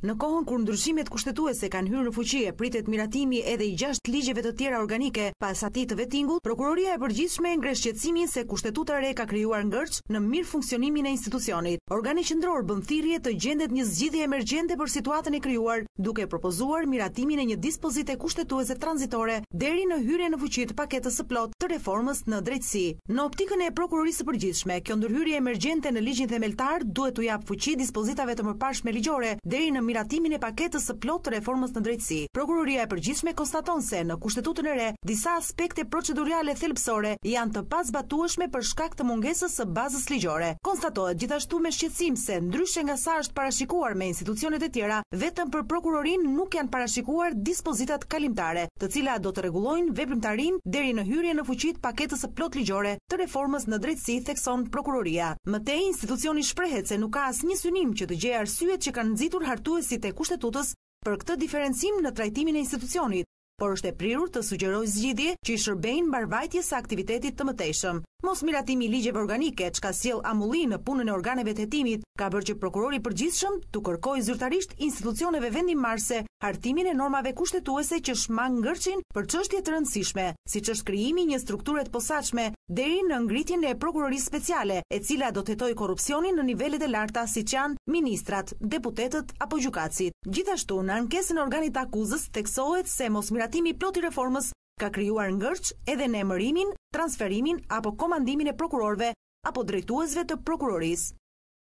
Në kohën kur ndryshimet kushtetuese kanë hyrë në fuqi, pritet miratimi edhe i gjashtë ligjeve të tjera organike. Pas atij të vetingut, prokuroria e përgjithshme ngre shqetësimin se kushtetuta e re ka krijuar ngërç në mirë funksionimin e institucionit. Organi qendror bën thirrje të gjendet një zgjidhje emergjente për situatën e krijuar, duke propozuar miratimin e një dispozite kushtetuese tranzitore deri në hyrje në fuqi të paketës së plotë të reformës në drejtësi. Në optikën e prokurorisë së përgjithshme, kjo ndërhyrje emergjente në ligjin themeltar duhet të jap fuqi dispozitave të mëparshme ligjore deri në miratimin e paketës së plotë të reformës në drejtësi. Prokuroria e përgjithshme konstaton se në kushtetutën e re, disa aspekte procedurale thelpsore janë të pas batuashme për shkak të mungesës së bazës ligjore. Konstatohet gjithashtu me shqecim se ndryshe nga sa është parashikuar me institucionet e tjera, vetëm për prokurorin nuk janë parashikuar dispozitat kalimtare, të cila do të regulojnë veprimtarin deri në hyrje në fuqit paketës së plotë ligjore të reformës në drejtësi, thekson prokuroria. Mëtej, institucioni shprehet se nuk ka asnjë synim që të gjejë arsyet që kanë nëzitur hartu kryesit e kushtetutës për këtë diferencim në trajtimin e institucionit por është e prirur të sugjeroj zgjidhje që i shërbejnë mbarvajtjes aktivitetit të mëtejshëm. Mos miratimi i ligjeve organike, çka siel amulli në punën e organeve të hetimit, ka bërë që prokurori i përgjithshëm të kërkojë zyrtarisht institucioneve vendimmarrëse hartimin e normave kushtetuese që ngërqin për çështje të rëndësishme, siç është krijimi një strukture të posaçme deri në ngritjen e prokurorisë speciale, e cila do të hetojë korrupsionin në nivelet e larta, siç janë ministrat, deputetët apo gjykatësit. Gjithashtu, në ankesën organit akuzës theksohet se mos zbatimi plot i reformës ka krijuar ngërç edhe në emërimin, transferimin apo komandimin e prokurorëve apo drejtuesve të prokurorisë.